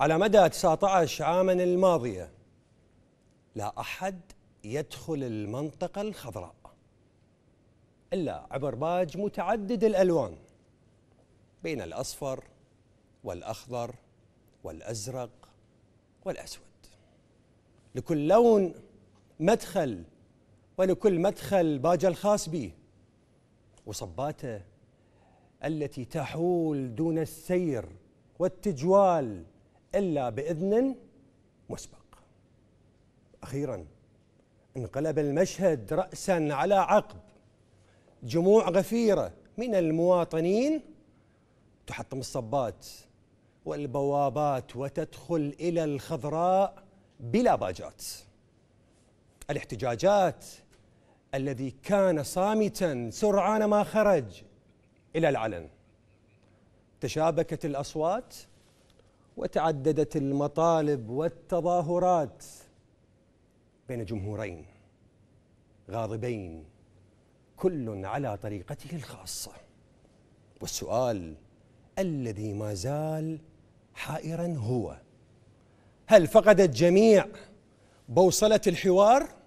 على مدى 19 عاما الماضية لا أحد يدخل المنطقة الخضراء إلا عبر باج متعدد الألوان بين الأصفر والأخضر والأزرق والأسود لكل لون مدخل ولكل مدخل باج الخاص به وصباته التي تحول دون السير والتجوال إلا بإذن مسبق أخيرا انقلب المشهد رأسا على عقب جموع غفيرة من المواطنين تحطم الصبات والبوابات وتدخل إلى الخضراء بلا باجات الاحتجاجات الذي كان صامتا سرعان ما خرج إلى العلن تشابكت الأصوات وتعددت المطالب والتظاهرات بين جمهورين غاضبين كل على طريقته الخاصه والسؤال الذي ما زال حائرا هو هل فقدت جميع بوصله الحوار